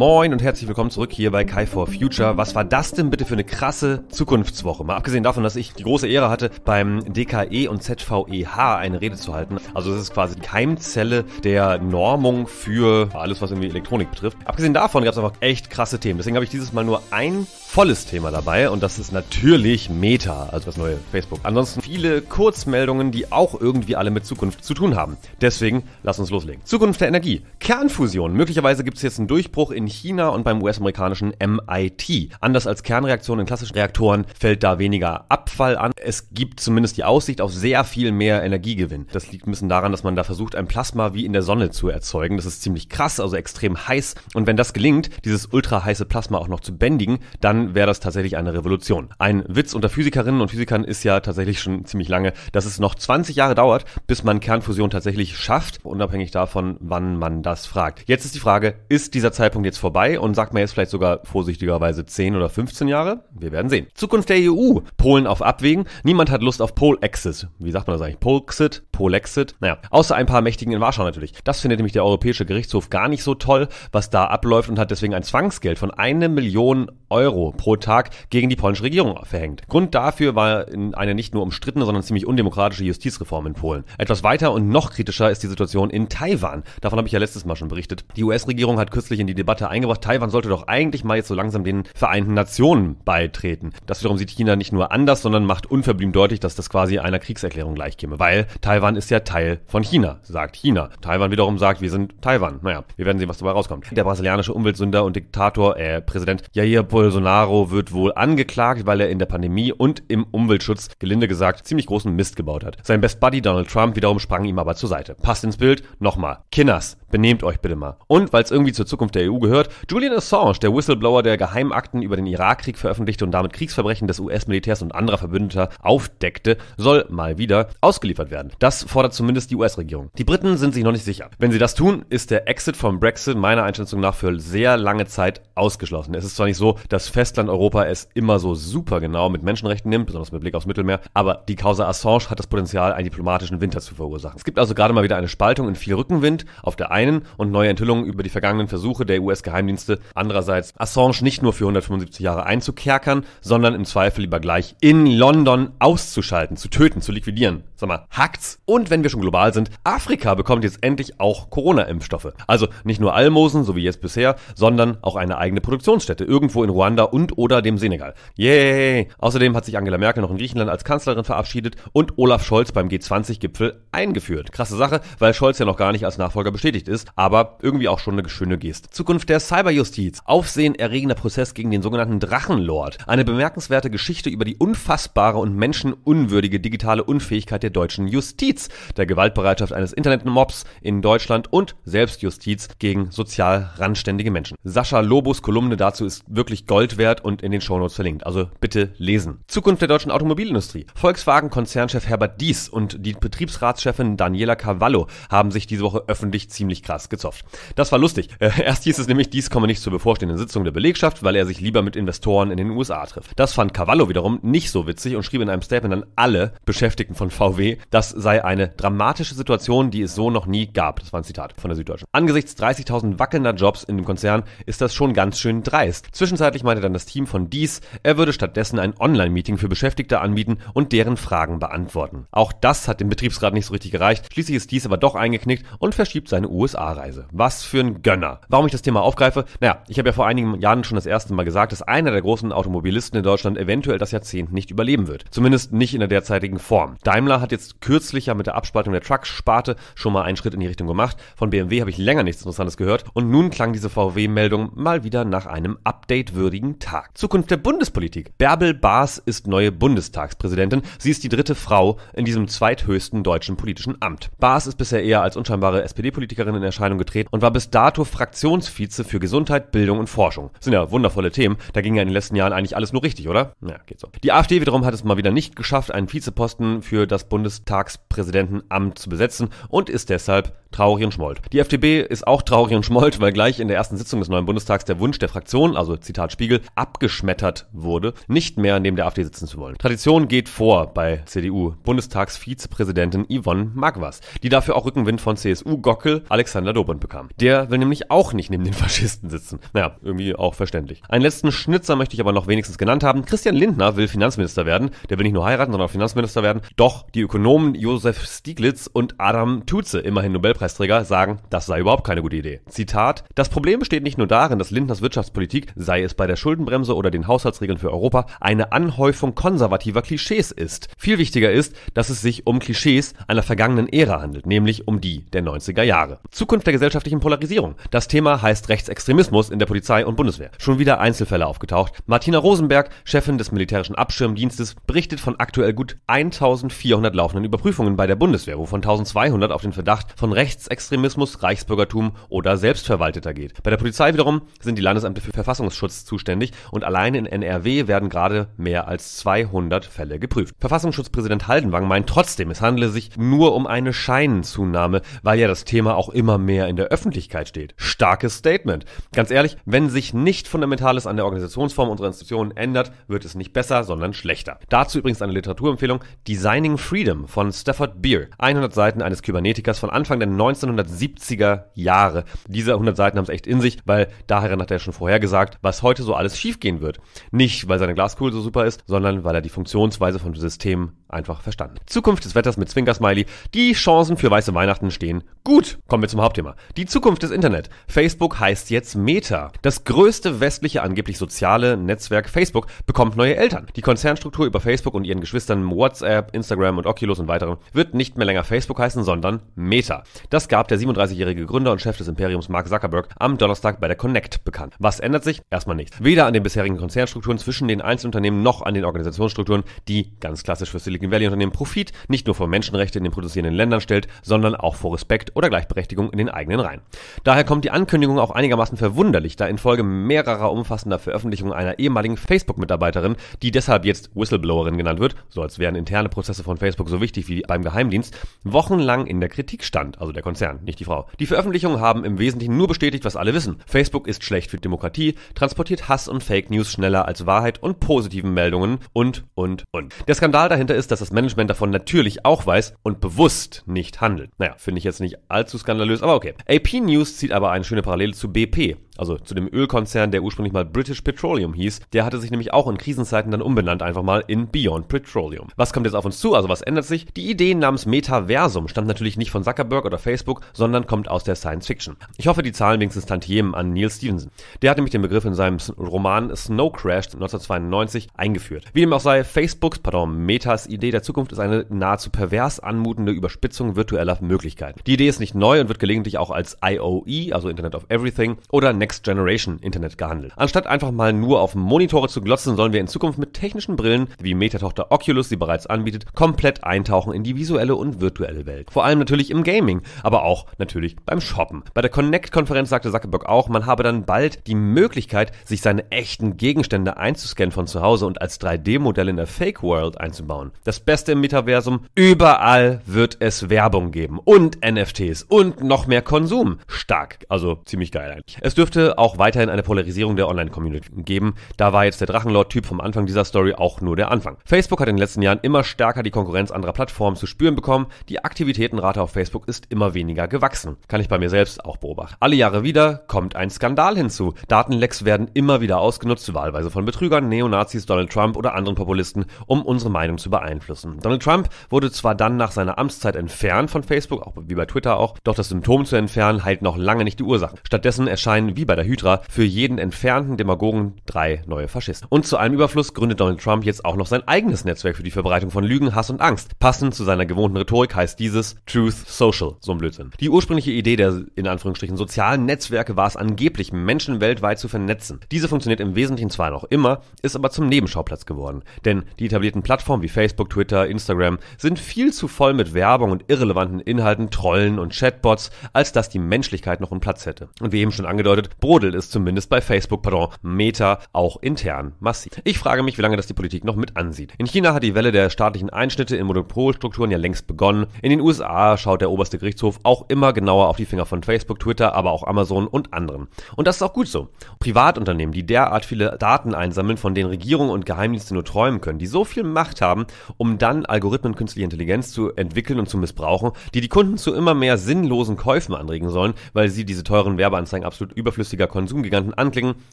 Moin und herzlich willkommen zurück hier bei Kai for Future. Was war das denn bitte für eine krasse Zukunftswoche? Mal abgesehen davon, dass ich die große Ehre hatte, beim DKE und ZVEH eine Rede zu halten. Also es ist quasi die Keimzelle der Normung für alles, was irgendwie Elektronik betrifft. Abgesehen davon gab es einfach echt krasse Themen. Deswegen habe ich dieses Mal nur ein volles Thema dabei und das ist natürlich Meta, also das neue Facebook. Ansonsten viele Kurzmeldungen, die auch irgendwie alle mit Zukunft zu tun haben. Deswegen lass uns loslegen. Zukunft der Energie. Kernfusion. Möglicherweise gibt es jetzt einen Durchbruch in China und beim US-amerikanischen MIT. Anders als Kernreaktionen in klassischen Reaktoren fällt da weniger Abfall an. Es gibt zumindest die Aussicht auf sehr viel mehr Energiegewinn. Das liegt ein bisschen daran, dass man da versucht, ein Plasma wie in der Sonne zu erzeugen. Das ist ziemlich krass, also extrem heiß. Und wenn das gelingt, dieses ultraheiße Plasma auch noch zu bändigen, dann wäre das tatsächlich eine Revolution. Ein Witz unter Physikerinnen und Physikern ist ja tatsächlich schon ziemlich lange, dass es noch 20 Jahre dauert, bis man Kernfusion tatsächlich schafft, unabhängig davon, wann man das fragt. Jetzt ist die Frage, ist dieser Zeitpunkt jetzt vorbei und sagt man jetzt vielleicht sogar vorsichtigerweise 10 oder 15 Jahre? Wir werden sehen. Zukunft der EU. Polen auf Abwägen. Niemand hat Lust auf Polexit. Wie sagt man das eigentlich? Polexit? Polexit? Naja, außer ein paar Mächtigen in Warschau natürlich. Das findet nämlich der Europäische Gerichtshof gar nicht so toll, was da abläuft und hat deswegen ein Zwangsgeld von 1 Million Euro pro Tag gegen die polnische Regierung verhängt. Grund dafür war eine nicht nur umstrittene, sondern ziemlich undemokratische Justizreform in Polen. Etwas weiter und noch kritischer ist die Situation in Taiwan. Davon habe ich ja letztes Mal schon berichtet. Die US-Regierung hat kürzlich in die Debatte eingebracht, Taiwan sollte doch eigentlich mal jetzt so langsam den Vereinten Nationen beitreten. Das wiederum sieht China nicht nur anders, sondern macht unverblümt deutlich, dass das quasi einer Kriegserklärung gleichkäme, weil Taiwan ist ja Teil von China, sagt China. Taiwan wiederum sagt, wir sind Taiwan. Naja, wir werden sehen, was dabei rauskommt. Der brasilianische Umweltsünder und Diktator, äh, Präsident Jair Bolsonaro wird wohl angeklagt, weil er in der Pandemie und im Umweltschutz, gelinde gesagt, ziemlich großen Mist gebaut hat. Sein Best Buddy Donald Trump wiederum sprang ihm aber zur Seite. Passt ins Bild? Nochmal. Kinners. Benehmt euch bitte mal. Und weil es irgendwie zur Zukunft der EU gehört, Julian Assange, der Whistleblower, der Geheimakten über den Irakkrieg veröffentlichte und damit Kriegsverbrechen des US-Militärs und anderer Verbündeter aufdeckte, soll mal wieder ausgeliefert werden. Das fordert zumindest die US-Regierung. Die Briten sind sich noch nicht sicher. Wenn sie das tun, ist der Exit vom Brexit meiner Einschätzung nach für sehr lange Zeit ausgeschlossen. Es ist zwar nicht so, dass Festland-Europa es immer so super genau mit Menschenrechten nimmt, besonders mit Blick aufs Mittelmeer, aber die Causa Assange hat das Potenzial, einen diplomatischen Winter zu verursachen. Es gibt also gerade mal wieder eine Spaltung in viel Rückenwind. Auf der einen einen und neue Enthüllungen über die vergangenen Versuche der US-Geheimdienste andererseits Assange nicht nur für 175 Jahre einzukerkern, sondern im Zweifel lieber gleich in London auszuschalten, zu töten, zu liquidieren. Sag mal, hackt's. Und wenn wir schon global sind, Afrika bekommt jetzt endlich auch Corona-Impfstoffe. Also nicht nur Almosen, so wie jetzt bisher, sondern auch eine eigene Produktionsstätte irgendwo in Ruanda und oder dem Senegal. Yay! Außerdem hat sich Angela Merkel noch in Griechenland als Kanzlerin verabschiedet und Olaf Scholz beim G20-Gipfel eingeführt. Krasse Sache, weil Scholz ja noch gar nicht als Nachfolger bestätigt ist ist, aber irgendwie auch schon eine schöne Geste. Zukunft der Cyberjustiz. Aufsehenerregender Prozess gegen den sogenannten Drachenlord. Eine bemerkenswerte Geschichte über die unfassbare und menschenunwürdige digitale Unfähigkeit der deutschen Justiz, der Gewaltbereitschaft eines Internetmobs in Deutschland und Selbstjustiz gegen sozial randständige Menschen. Sascha Lobos Kolumne dazu ist wirklich Gold wert und in den Shownotes verlinkt. Also bitte lesen. Zukunft der deutschen Automobilindustrie. Volkswagen-Konzernchef Herbert Dies und die Betriebsratschefin Daniela Cavallo haben sich diese Woche öffentlich ziemlich krass gezopft. Das war lustig. Äh, erst hieß es nämlich, dies komme nicht zur bevorstehenden Sitzung der Belegschaft, weil er sich lieber mit Investoren in den USA trifft. Das fand Cavallo wiederum nicht so witzig und schrieb in einem Statement an alle Beschäftigten von VW, das sei eine dramatische Situation, die es so noch nie gab. Das war ein Zitat von der Süddeutschen. Angesichts 30.000 wackelnder Jobs in dem Konzern ist das schon ganz schön dreist. Zwischenzeitlich meinte dann das Team von dies, er würde stattdessen ein Online-Meeting für Beschäftigte anbieten und deren Fragen beantworten. Auch das hat dem Betriebsrat nicht so richtig gereicht. Schließlich ist dies aber doch eingeknickt und verschiebt seine USA USA-Reise. Was für ein Gönner. Warum ich das Thema aufgreife? Naja, ich habe ja vor einigen Jahren schon das erste Mal gesagt, dass einer der großen Automobilisten in Deutschland eventuell das Jahrzehnt nicht überleben wird. Zumindest nicht in der derzeitigen Form. Daimler hat jetzt kürzlich ja mit der Abspaltung der Trucks-Sparte schon mal einen Schritt in die Richtung gemacht. Von BMW habe ich länger nichts Interessantes gehört. Und nun klang diese VW-Meldung mal wieder nach einem updatewürdigen Tag. Zukunft der Bundespolitik. Bärbel Baas ist neue Bundestagspräsidentin. Sie ist die dritte Frau in diesem zweithöchsten deutschen politischen Amt. Baas ist bisher eher als unscheinbare SPD-Politikerin Ministerin in Erscheinung getreten und war bis dato Fraktionsvize für Gesundheit, Bildung und Forschung. Das sind ja wundervolle Themen. Da ging ja in den letzten Jahren eigentlich alles nur richtig, oder? Naja, geht so. Die AfD wiederum hat es mal wieder nicht geschafft, einen Vizeposten für das Bundestags Ministerpräsidentenamt zu besetzen und ist deshalb traurig und schmollt. Die FDP ist auch traurig und schmollt, weil gleich in der ersten Sitzung des neuen Bundestags der Wunsch der Fraktion, also Zitat Spiegel, abgeschmettert wurde, nicht mehr neben der AfD sitzen zu wollen. Tradition geht vor bei CDU Bundestagsvizepräsidentin Yvonne Magwas, die dafür auch Rückenwind von CSU-Gockel Alexander Dobrindt bekam. Der will nämlich auch nicht neben den Faschisten sitzen. Naja, irgendwie auch verständlich. Einen letzten Schnitzer möchte ich aber noch wenigstens genannt haben. Christian Lindner will Finanzminister werden. Der will nicht nur heiraten, sondern auch Finanzminister werden. Doch die Ökonomen Josef Joseph Stieglitz und Adam Tuze, immerhin Nobelpreisträger, sagen, das sei überhaupt keine gute Idee. Zitat, das Problem besteht nicht nur darin, dass Lindners Wirtschaftspolitik, sei es bei der Schuldenbremse oder den Haushaltsregeln für Europa, eine Anhäufung konservativer Klischees ist. Viel wichtiger ist, dass es sich um Klischees einer vergangenen Ära handelt, nämlich um die der 90er Jahre. Zukunft der gesellschaftlichen Polarisierung. Das Thema heißt Rechtsextremismus in der Polizei und Bundeswehr. Schon wieder Einzelfälle aufgetaucht. Martina Rosenberg, Chefin des militärischen Abschirmdienstes, berichtet von aktuell gut 1400 laufenden Überprüfungen Ermittlungen bei der Bundeswehr, wovon 1200 auf den Verdacht von Rechtsextremismus, Reichsbürgertum oder Selbstverwalteter geht. Bei der Polizei wiederum sind die Landesämter für Verfassungsschutz zuständig und allein in NRW werden gerade mehr als 200 Fälle geprüft. Verfassungsschutzpräsident Haldenwang meint trotzdem, es handle sich nur um eine Scheinzunahme, weil ja das Thema auch immer mehr in der Öffentlichkeit steht. Starkes Statement. Ganz ehrlich, wenn sich nicht Fundamentales an der Organisationsform unserer Institutionen ändert, wird es nicht besser, sondern schlechter. Dazu übrigens eine Literaturempfehlung Designing Freedom von Stefan Clifford Beer. 100 Seiten eines Kybernetikers von Anfang der 1970er Jahre. Diese 100 Seiten haben es echt in sich, weil darin hat er schon vorhergesagt, was heute so alles schiefgehen wird. Nicht, weil seine Glaskugel so super ist, sondern weil er die Funktionsweise von Systemen einfach verstanden. Zukunft des Wetters mit Zwinkersmiley. Die Chancen für weiße Weihnachten stehen gut. Kommen wir zum Hauptthema. Die Zukunft des Internet. Facebook heißt jetzt Meta. Das größte westliche angeblich soziale Netzwerk Facebook bekommt neue Eltern. Die Konzernstruktur über Facebook und ihren Geschwistern WhatsApp, Instagram und Oculus und weiteren wird nicht mehr länger Facebook heißen, sondern Meta. Das gab der 37-jährige Gründer und Chef des Imperiums Mark Zuckerberg am Donnerstag bei der Connect bekannt. Was ändert sich? Erstmal nichts. Weder an den bisherigen Konzernstrukturen zwischen den Einzelunternehmen noch an den Organisationsstrukturen, die ganz klassisch für Silicon Silicon Valley Unternehmen Profit nicht nur vor Menschenrechte in den produzierenden Ländern stellt, sondern auch vor Respekt oder Gleichberechtigung in den eigenen Reihen. Daher kommt die Ankündigung auch einigermaßen verwunderlich, da infolge mehrerer umfassender Veröffentlichungen einer ehemaligen Facebook-Mitarbeiterin, die deshalb jetzt Whistleblowerin genannt wird, so als wären interne Prozesse von Facebook so wichtig wie beim Geheimdienst, wochenlang in der Kritik stand, also der Konzern, nicht die Frau. Die Veröffentlichungen haben im Wesentlichen nur bestätigt, was alle wissen. Facebook ist schlecht für Demokratie, transportiert Hass und Fake News schneller als Wahrheit und positiven Meldungen und, und, und. Der Skandal dahinter ist, dass das Management davon natürlich auch weiß und bewusst nicht handelt. Naja, finde ich jetzt nicht allzu skandalös, aber okay. AP News zieht aber eine schöne Parallele zu BP also zu dem Ölkonzern, der ursprünglich mal British Petroleum hieß, der hatte sich nämlich auch in Krisenzeiten dann umbenannt einfach mal in Beyond Petroleum. Was kommt jetzt auf uns zu? Also was ändert sich? Die Idee namens Metaversum stammt natürlich nicht von Zuckerberg oder Facebook, sondern kommt aus der Science Fiction. Ich hoffe, die zahlen wenigstens Tantiemen an Neil Stevenson. Der hat nämlich den Begriff in seinem Roman Snow Crash 1992 eingeführt. Wie dem auch sei, Facebooks, pardon, Metas Idee der Zukunft ist eine nahezu pervers anmutende Überspitzung virtueller Möglichkeiten. Die Idee ist nicht neu und wird gelegentlich auch als IOE, also Internet of Everything, oder Next Next Generation Internet gehandelt. Anstatt einfach mal nur auf Monitore zu glotzen, sollen wir in Zukunft mit technischen Brillen, wie Meta-Tochter Oculus sie bereits anbietet, komplett eintauchen in die visuelle und virtuelle Welt. Vor allem natürlich im Gaming, aber auch natürlich beim Shoppen. Bei der Connect-Konferenz sagte Zuckerberg auch, man habe dann bald die Möglichkeit, sich seine echten Gegenstände einzuscannen von zu Hause und als 3D-Modell in der Fake-World einzubauen. Das Beste im Metaversum, überall wird es Werbung geben und NFTs und noch mehr Konsum. Stark, also ziemlich geil eigentlich. Es dürfte sollte auch weiterhin eine Polarisierung der Online-Community geben. Da war jetzt der Drachenlord-Typ vom Anfang dieser Story auch nur der Anfang. Facebook hat in den letzten Jahren immer stärker die Konkurrenz anderer Plattformen zu spüren bekommen. Die Aktivitätenrate auf Facebook ist immer weniger gewachsen. Kann ich bei mir selbst auch beobachten. Alle Jahre wieder kommt ein Skandal hinzu. Datenlecks werden immer wieder ausgenutzt, wahlweise von Betrügern, Neonazis, Donald Trump oder anderen Populisten, um unsere Meinung zu beeinflussen. Donald Trump wurde zwar dann nach seiner Amtszeit entfernt von Facebook, auch wie bei Twitter auch, doch das Symptom zu entfernen heilt noch lange nicht die Ursachen. Stattdessen erscheinen wie bei der Hydra, für jeden entfernten Demagogen drei neue Faschisten. Und zu allem Überfluss gründet Donald Trump jetzt auch noch sein eigenes Netzwerk für die Verbreitung von Lügen, Hass und Angst. Passend zu seiner gewohnten Rhetorik heißt dieses Truth Social, so ein Blödsinn. Die ursprüngliche Idee der in Anführungsstrichen sozialen Netzwerke war es angeblich, Menschen weltweit zu vernetzen. Diese funktioniert im Wesentlichen zwar noch immer, ist aber zum Nebenschauplatz geworden. Denn die etablierten Plattformen wie Facebook, Twitter, Instagram sind viel zu voll mit Werbung und irrelevanten Inhalten, Trollen und Chatbots, als dass die Menschlichkeit noch einen Platz hätte. Und wie eben schon angedeutet, brodelt es zumindest bei Facebook, pardon, Meta auch intern massiv. Ich frage mich, wie lange das die Politik noch mit ansieht. In China hat die Welle der staatlichen Einschnitte in Monopolstrukturen ja längst begonnen. In den USA schaut der oberste Gerichtshof auch immer genauer auf die Finger von Facebook, Twitter, aber auch Amazon und anderen. Und das ist auch gut so. Privatunternehmen, die derart viele Daten einsammeln, von denen Regierungen und Geheimdienste nur träumen können, die so viel Macht haben, um dann Algorithmen künstlicher Intelligenz zu entwickeln und zu missbrauchen, die die Kunden zu immer mehr sinnlosen Käufen anregen sollen, weil sie diese teuren Werbeanzeigen absolut überflüssig überflüssiger Konsumgiganten anklingen,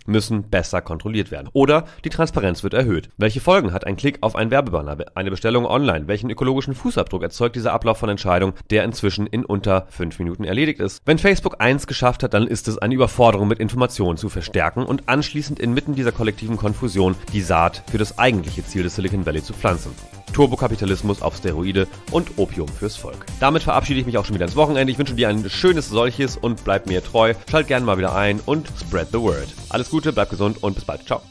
müssen besser kontrolliert werden. Oder die Transparenz wird erhöht. Welche Folgen hat ein Klick auf ein Werbebanner, eine Bestellung online? Welchen ökologischen Fußabdruck erzeugt dieser Ablauf von Entscheidungen, der inzwischen in unter fünf Minuten erledigt ist? Wenn Facebook eins geschafft hat, dann ist es eine Überforderung mit Informationen zu verstärken und anschließend inmitten dieser kollektiven Konfusion die Saat für das eigentliche Ziel des Silicon Valley zu pflanzen. Turbokapitalismus auf Steroide und Opium fürs Volk. Damit verabschiede ich mich auch schon wieder ins Wochenende. Ich wünsche dir ein schönes solches und bleib mir treu. Schalt gerne mal wieder ein und spread the word. Alles Gute, bleib gesund und bis bald. Ciao.